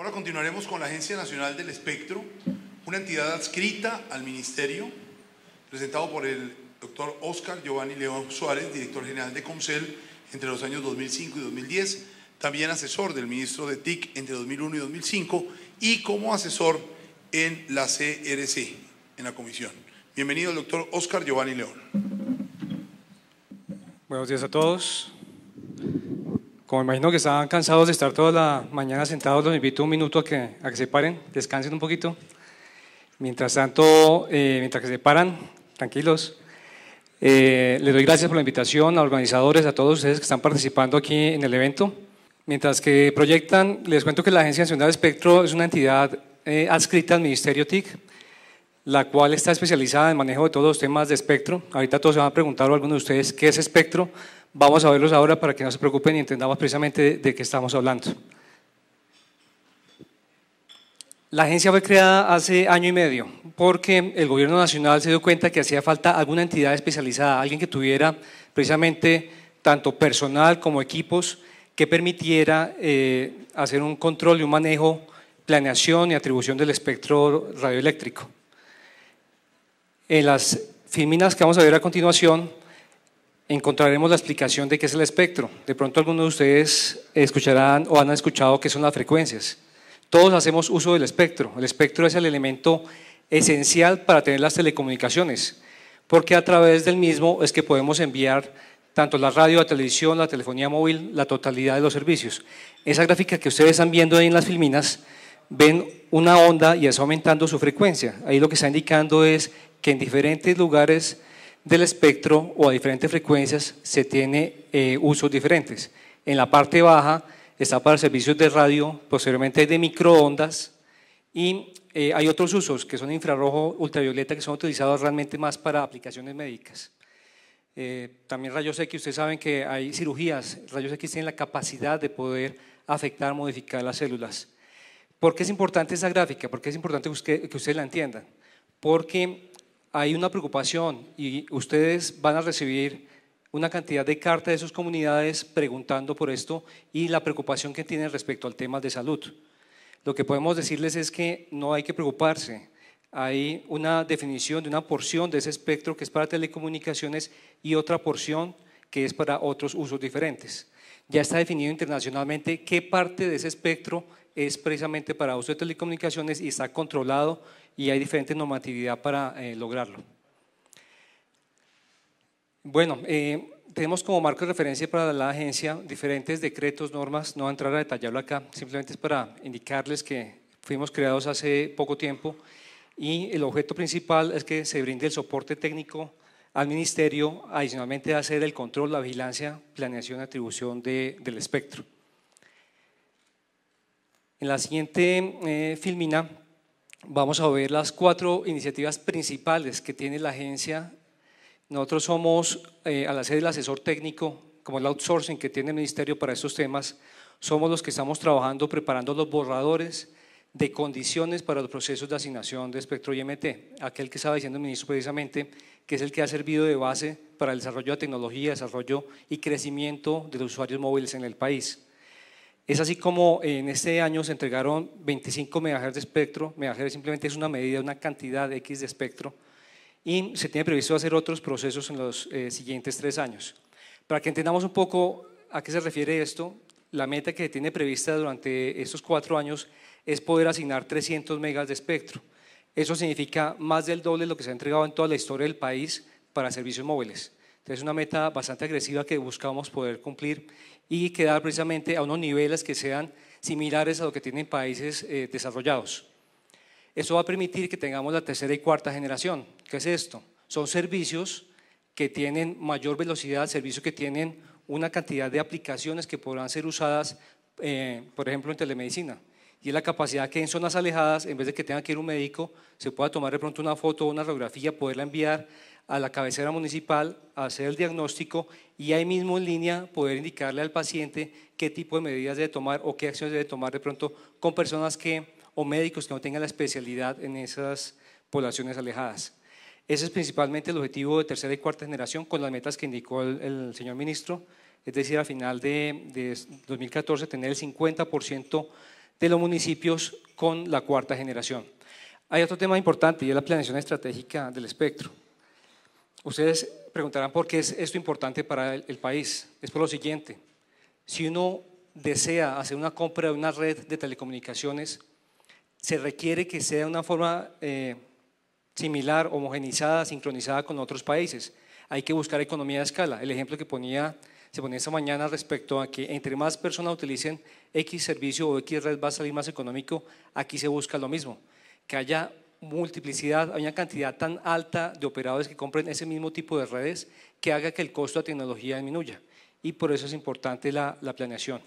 Ahora continuaremos con la Agencia Nacional del Espectro, una entidad adscrita al Ministerio, presentado por el doctor Oscar Giovanni León Suárez, director general de Comcel, entre los años 2005 y 2010, también asesor del ministro de TIC entre 2001 y 2005 y como asesor en la CRC, en la comisión. Bienvenido doctor Oscar Giovanni León. Buenos días a todos. Como imagino que estaban cansados de estar toda la mañana sentados, los invito un minuto a que, se paren, descansen un poquito. Mientras tanto, eh, mientras que se paran, tranquilos, eh, les doy gracias por la invitación a organizadores, a todos ustedes que están participando aquí en el evento. Mientras que proyectan, les cuento que la Agencia Nacional de Espectro es una entidad eh, adscrita al Ministerio TIC, la cual está especializada en el manejo de todos los temas de espectro. Ahorita todos se van a preguntar, o algunos de ustedes, ¿qué es espectro? Vamos a verlos ahora para que no se preocupen y entendamos precisamente de, qué estamos hablando. La agencia fue creada hace año y medio porque el gobierno nacional se dio cuenta que hacía falta alguna entidad especializada, alguien que tuviera precisamente tanto personal como equipos que permitiera eh, hacer un control y un manejo, planeación y atribución del espectro radioeléctrico. En las filminas que vamos a ver a continuación, encontraremos la explicación de qué es el espectro. De pronto algunos de ustedes escucharán o han escuchado qué son las frecuencias. Todos hacemos uso del espectro. El espectro es el elemento esencial para tener las telecomunicaciones, porque a través del mismo es que podemos enviar tanto la radio, la televisión, la telefonía móvil, la totalidad de los servicios. Esa gráfica que ustedes están viendo ahí en las filminas, ven una onda y está aumentando su frecuencia. Ahí lo que está indicando es que en diferentes lugares del espectro o a diferentes frecuencias se tiene eh, usos diferentes. En la parte baja está para servicios de radio, posteriormente de microondas y eh, hay otros usos que son infrarrojo, ultravioleta, que son utilizados realmente más para aplicaciones médicas. Eh, también rayos X, ustedes saben que hay cirugías, rayos X tienen la capacidad de poder afectar, modificar las células. ¿Por qué es importante esa gráfica? ¿Por qué es importante que ustedes la entiendan? Porque hay una preocupación y ustedes van a recibir una cantidad de cartas de sus comunidades preguntando por esto y la preocupación que tienen respecto al tema de salud. Lo que podemos decirles es que no hay que preocuparse. Hay una definición de una porción de ese espectro que es para telecomunicaciones y otra porción que es para otros usos diferentes. Ya está definido internacionalmente qué parte de ese espectro es precisamente para uso de telecomunicaciones y está controlado y hay diferente normatividad para eh, lograrlo. Bueno, eh, tenemos como marco de referencia para la agencia diferentes decretos, normas, no voy a entrar a detallarlo acá, simplemente es para indicarles que fuimos creados hace poco tiempo y el objeto principal es que se brinde el soporte técnico al ministerio, adicionalmente hacer el control, la vigilancia, planeación, y atribución del espectro. En la siguiente eh, filmina vamos a ver las cuatro iniciativas principales que tiene la agencia. Nosotros somos, a eh, al hacer el asesor técnico, como el outsourcing que tiene el ministerio para estos temas, somos los que estamos trabajando, preparando los borradores de condiciones para los procesos de asignación de espectro IMT, aquel que estaba diciendo el ministro precisamente, que es el que ha servido de base para el desarrollo de tecnología, desarrollo y crecimiento de los usuarios móviles en el país. Es así como en este año se entregaron 25 MHz de espectro. MHz simplemente es una medida, una cantidad X de espectro. Y se tiene previsto hacer otros procesos en los eh, siguientes tres años. Para que entendamos un poco a qué se refiere esto, la meta que se tiene prevista durante estos cuatro años es poder asignar 300 megas de espectro. Eso significa más del doble de lo que se ha entregado en toda la historia del país para servicios móviles. Es una meta bastante agresiva que buscamos poder cumplir y quedar precisamente a unos niveles que sean similares a lo que tienen países eh, desarrollados. Eso va a permitir que tengamos la tercera y cuarta generación. ¿Qué es esto? Son servicios que tienen mayor velocidad, servicios que tienen una cantidad de aplicaciones que podrán ser usadas, eh, por ejemplo, en telemedicina y es la capacidad que en zonas alejadas, en vez de que tenga que ir un médico, se pueda tomar de pronto una foto o una radiografía, poderla enviar a la cabecera municipal, hacer el diagnóstico y ahí mismo en línea poder indicarle al paciente qué tipo de medidas debe tomar o qué acciones debe tomar de pronto con personas que o médicos que no tengan la especialidad en esas poblaciones alejadas. Ese es principalmente el objetivo de tercera y cuarta generación con las metas que indicó el, señor ministro, es decir, a final de, de 2014 tener el 50% de los municipios con la cuarta generación. Hay otro tema importante y es la planeación estratégica del espectro. Ustedes preguntarán por qué es esto importante para el, país. Es por lo siguiente. Si uno desea hacer una compra de una red de telecomunicaciones, se requiere que sea de una forma eh, similar, homogenizada, sincronizada con otros países. Hay que buscar economía de escala. El ejemplo que ponía se pone esta mañana respecto a que entre más personas utilicen X servicio o X red va a salir más económico, aquí se busca lo mismo, que haya multiplicidad, haya una cantidad tan alta de operadores que compren ese mismo tipo de redes que haga que el costo de la tecnología disminuya. Y por eso es importante la, la planeación.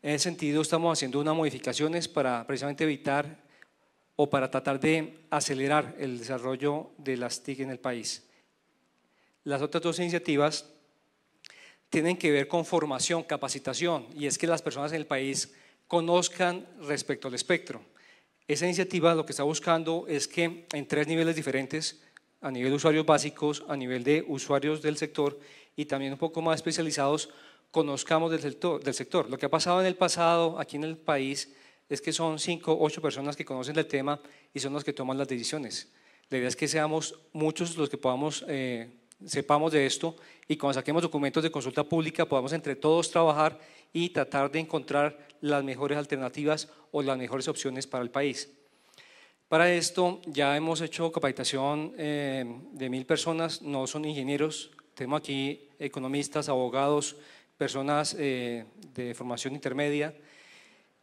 En ese sentido, estamos haciendo unas modificaciones para precisamente evitar o para tratar de acelerar el desarrollo de las TIC en el país. Las otras dos iniciativas tienen que ver con formación, capacitación, y es que las personas en el país conozcan respecto al espectro. Esa iniciativa lo que está buscando es que en tres niveles diferentes, a nivel de usuarios básicos, a nivel de usuarios del sector y también un poco más especializados, conozcamos del sector. sector. Lo que ha pasado en el pasado aquí en el país es que son cinco, ocho personas que conocen el tema y son las que toman las decisiones. La idea es que seamos muchos los que podamos eh, sepamos de esto y cuando saquemos documentos de consulta pública podamos entre todos trabajar y tratar de encontrar las mejores alternativas o las mejores opciones para el país. Para esto ya hemos hecho capacitación eh, de mil personas, no son ingenieros, tenemos aquí economistas, abogados, personas eh, de formación intermedia.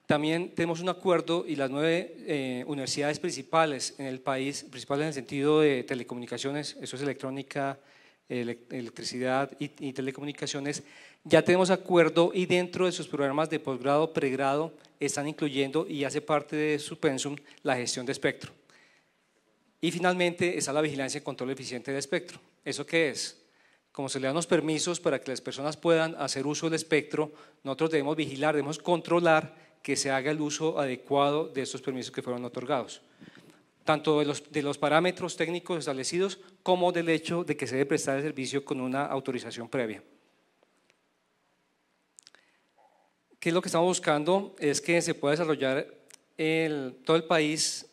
También tenemos un acuerdo y las nueve eh, universidades principales en el país, principales en el sentido de telecomunicaciones, eso es electrónica, electricidad y, telecomunicaciones, ya tenemos acuerdo y dentro de sus programas de posgrado, pregrado, están incluyendo y hace parte de su pensum la gestión de espectro. Y finalmente está la vigilancia y control eficiente de espectro. ¿Eso qué es? Como se le dan los permisos para que las personas puedan hacer uso del espectro, nosotros debemos vigilar, debemos controlar que se haga el uso adecuado de esos permisos que fueron otorgados tanto de los, parámetros técnicos establecidos como del hecho de que se debe prestar el servicio con una autorización previa. ¿Qué es lo que estamos buscando? Es que se pueda desarrollar el, todo el país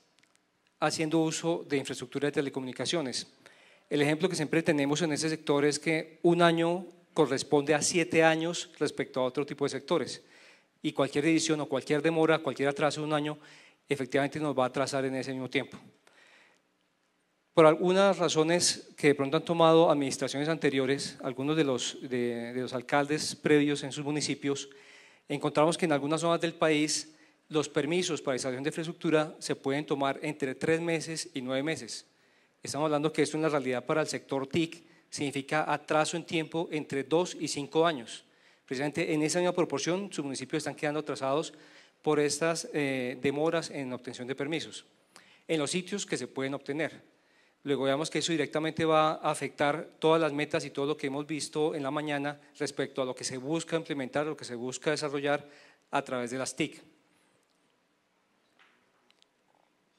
haciendo uso de infraestructura de telecomunicaciones. El ejemplo que siempre tenemos en ese sector es que un año corresponde a siete años respecto a otro tipo de sectores. Y cualquier edición o cualquier demora, cualquier atraso de un año efectivamente nos va a atrasar en ese mismo tiempo. Por algunas razones que de pronto han tomado administraciones anteriores, algunos de los, de, los alcaldes previos en sus municipios, encontramos que en algunas zonas del país los permisos para instalación de infraestructura se pueden tomar entre tres meses y nueve meses. Estamos hablando que esto en la realidad para el sector TIC significa atraso en tiempo entre dos y cinco años. Precisamente en esa misma proporción, sus municipios están quedando atrasados por estas eh, demoras en obtención de permisos, en los sitios que se pueden obtener. Luego veamos que eso directamente va a afectar todas las metas y todo lo que hemos visto en la mañana respecto a lo que se busca implementar, lo que se busca desarrollar a través de las TIC.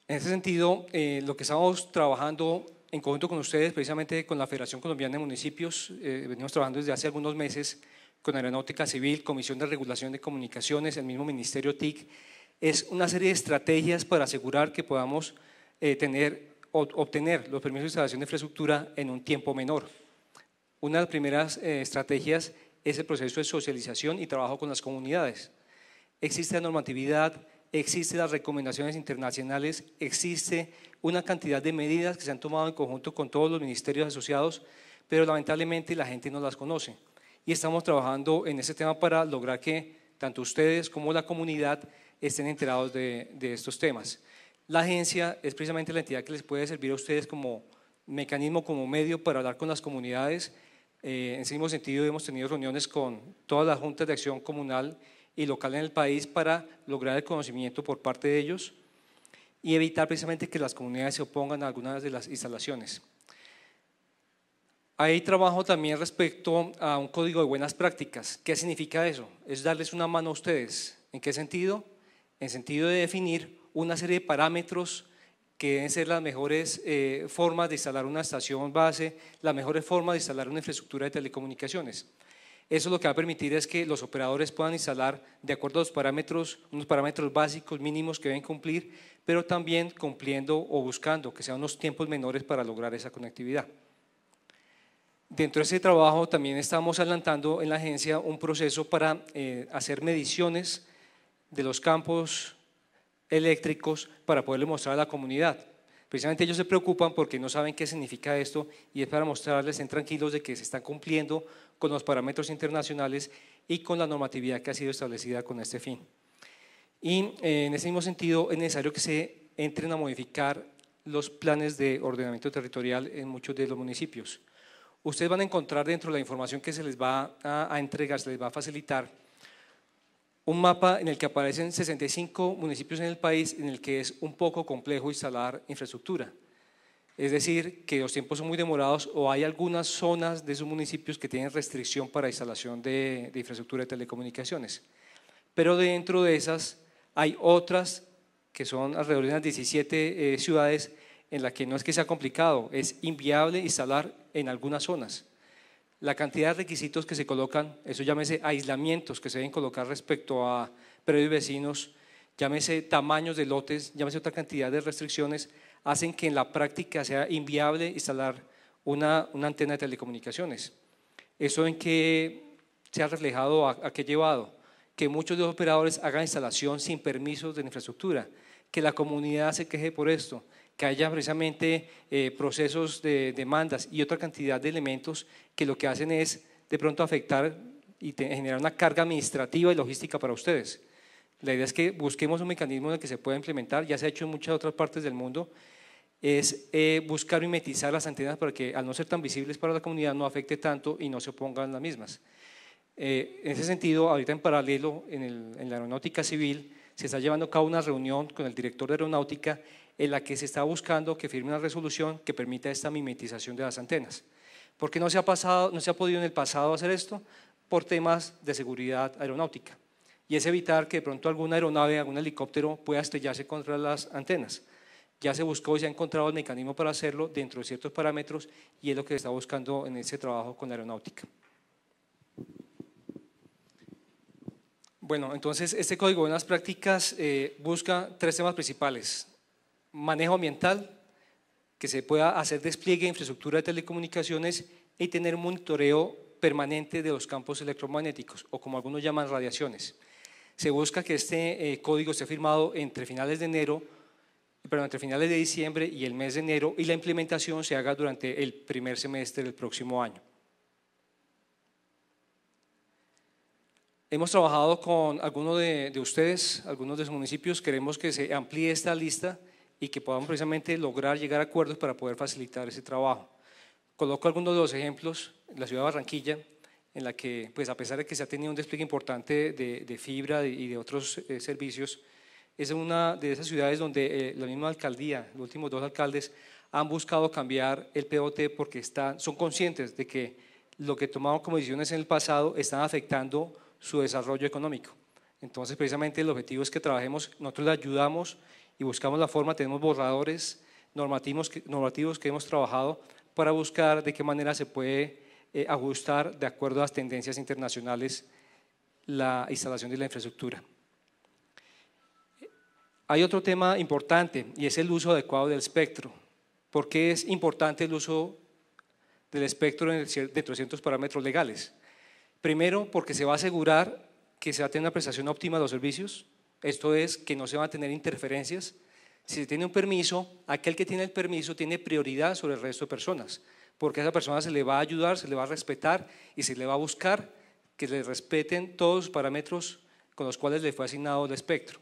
En ese sentido, eh, lo que estamos trabajando en conjunto con ustedes, precisamente con la Federación Colombiana de Municipios, eh, venimos trabajando desde hace algunos meses con Aeronáutica Civil, Comisión de Regulación de Comunicaciones, el mismo Ministerio TIC, es una serie de estrategias para asegurar que podamos eh, tener, obtener los permisos de instalación de infraestructura en un tiempo menor. Una de las primeras eh, estrategias es el proceso de socialización y trabajo con las comunidades. Existe la normatividad, existen las recomendaciones internacionales, existe una cantidad de medidas que se han tomado en conjunto con todos los ministerios asociados, pero lamentablemente la gente no las conoce y estamos trabajando en ese tema para lograr que tanto ustedes como la comunidad estén enterados de, estos temas. La agencia es precisamente la entidad que les puede servir a ustedes como mecanismo, como medio para hablar con las comunidades. Eh, en ese mismo sentido, hemos tenido reuniones con todas las juntas de acción comunal y local en el país para lograr el conocimiento por parte de ellos y evitar precisamente que las comunidades se opongan a algunas de las instalaciones. Ahí trabajo también respecto a un código de buenas prácticas. ¿Qué significa eso? Es darles una mano a ustedes. ¿En qué sentido? En sentido de definir una serie de parámetros que deben ser las mejores eh, formas de instalar una estación base, las mejores formas de instalar una infraestructura de telecomunicaciones. Eso lo que va a permitir es que los operadores puedan instalar, de acuerdo a los parámetros, unos parámetros básicos mínimos que deben cumplir, pero también cumpliendo o buscando que sean unos tiempos menores para lograr esa conectividad. Dentro de ese trabajo también estamos adelantando en la agencia un proceso para eh, hacer mediciones de los campos eléctricos para poderle mostrar a la comunidad. Precisamente ellos se preocupan porque no saben qué significa esto y es para mostrarles, en tranquilos de que se están cumpliendo con los parámetros internacionales y con la normatividad que ha sido establecida con este fin. Y eh, en ese mismo sentido es necesario que se entren a modificar los planes de ordenamiento territorial en muchos de los municipios ustedes van a encontrar dentro de la información que se les va a, entregar, se les va a facilitar, un mapa en el que aparecen 65 municipios en el país en el que es un poco complejo instalar infraestructura. Es decir, que los tiempos son muy demorados o hay algunas zonas de esos municipios que tienen restricción para instalación de, infraestructura de telecomunicaciones. Pero dentro de esas hay otras que son alrededor de unas 17 eh, ciudades en la que no es que sea complicado, es inviable instalar en algunas zonas. La cantidad de requisitos que se colocan, eso llámese aislamientos que se deben colocar respecto a predios vecinos, llámese tamaños de lotes, llámese otra cantidad de restricciones, hacen que en la práctica sea inviable instalar una, antena de telecomunicaciones. ¿Eso en que se ha reflejado, a, qué qué llevado? Que muchos de los operadores hagan instalación sin permisos de infraestructura, que la comunidad se queje por esto, haya precisamente eh, procesos de demandas y otra cantidad de elementos que lo que hacen es de pronto afectar y generar una carga administrativa y logística para ustedes. La idea es que busquemos un mecanismo en el que se pueda implementar, ya se ha hecho en muchas otras partes del mundo, es eh, buscar buscar metizar las antenas para que al no ser tan visibles para la comunidad no afecte tanto y no se opongan las mismas. Eh, en ese sentido, ahorita en paralelo, en, en la aeronáutica civil, se está llevando a cabo una reunión con el director de aeronáutica en la que se está buscando que firme una resolución que permita esta mimetización de las antenas. ¿Por qué no se ha, podido en el pasado hacer esto? Por temas de seguridad aeronáutica. Y es evitar que de pronto alguna aeronave, algún helicóptero pueda estrellarse contra las antenas. Ya se buscó y se ha encontrado el mecanismo para hacerlo dentro de ciertos parámetros y es lo que se está buscando en este trabajo con aeronáutica. Bueno, entonces este código de buenas prácticas eh, busca tres temas principales manejo ambiental, que se pueda hacer despliegue de infraestructura de telecomunicaciones y tener monitoreo permanente de los campos electromagnéticos, o como algunos llaman radiaciones. Se busca que este eh, código sea firmado entre finales de enero, pero entre finales de diciembre y el mes de enero, y la implementación se haga durante el primer semestre del próximo año. Hemos trabajado con algunos de, de, ustedes, algunos de los municipios, queremos que se amplíe esta lista y que podamos precisamente lograr llegar a acuerdos para poder facilitar ese trabajo. Coloco algunos de los ejemplos, la ciudad de Barranquilla, en la que, pues a pesar de que se ha tenido un despliegue importante de, fibra y de otros eh, servicios, es una de esas ciudades donde eh, la misma alcaldía, los últimos dos alcaldes, han buscado cambiar el POT porque están, son conscientes de que lo que tomaron como decisiones en el pasado están afectando su desarrollo económico. Entonces, precisamente el objetivo es que trabajemos, nosotros le ayudamos y buscamos la forma, tenemos borradores normativos que, normativos que hemos trabajado para buscar de qué manera se puede eh, ajustar de acuerdo a las tendencias internacionales la instalación de la infraestructura. Hay otro tema importante y es el uso adecuado del espectro. ¿Por qué es importante el uso del espectro de ciertos parámetros legales? Primero, porque se va a asegurar que se va a tener una prestación óptima de los servicios. Esto es que no se van a tener interferencias. Si se tiene un permiso, aquel que tiene el permiso tiene prioridad sobre el resto de personas, porque a esa persona se le va a ayudar, se le va a respetar y se le va a buscar que le respeten todos los parámetros con los cuales le fue asignado el espectro.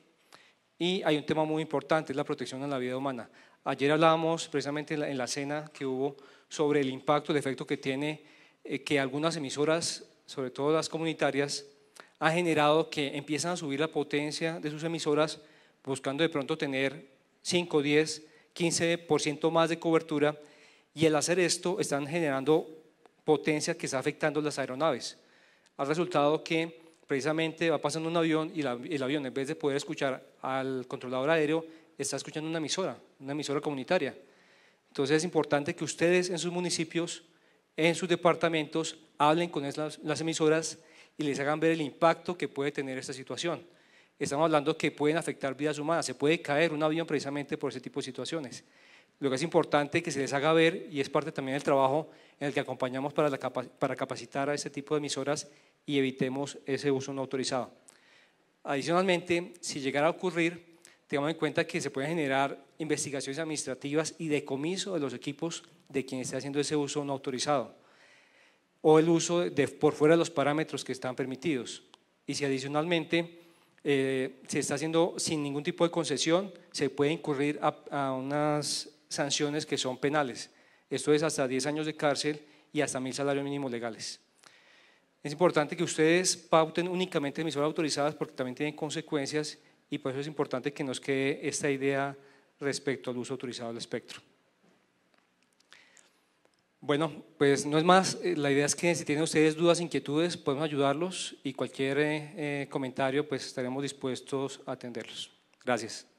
Y hay un tema muy importante, es la protección a la vida humana. Ayer hablábamos precisamente en la, cena que hubo sobre el impacto, el efecto que tiene eh, que algunas emisoras, sobre todo las comunitarias, ha generado que empiezan a subir la potencia de sus emisoras buscando de pronto tener 5, 10, 15% más de cobertura y al hacer esto están generando potencia que está afectando las aeronaves. Ha resultado que precisamente va pasando un avión y el avión en vez de poder escuchar al controlador aéreo está escuchando una emisora, una emisora comunitaria. Entonces es importante que ustedes en sus municipios, en sus departamentos, hablen con las emisoras y les hagan ver el impacto que puede tener esta situación. Estamos hablando que pueden afectar vidas humanas, se puede caer un avión precisamente por ese tipo de situaciones. Lo que es importante que se les haga ver, y es parte también del trabajo en el que acompañamos para, para capacitar a este tipo de emisoras y evitemos ese uso no autorizado. Adicionalmente, si llegara a ocurrir, tengamos en cuenta que se pueden generar investigaciones administrativas y decomiso de los equipos de quien esté haciendo ese uso no autorizado o el uso de, por fuera de los parámetros que están permitidos. Y si adicionalmente eh, se está haciendo sin ningún tipo de concesión, se puede incurrir a, a unas sanciones que son penales. Esto es hasta 10 años de cárcel y hasta mil salarios mínimos legales. Es importante que ustedes pauten únicamente emisoras autorizadas porque también tienen consecuencias y por eso es importante que nos quede esta idea respecto al uso autorizado del espectro. Bueno, pues no es más, eh, la idea es que si tienen ustedes dudas, inquietudes, podemos ayudarlos y cualquier eh, eh, comentario, pues estaremos dispuestos a atenderlos. Gracias.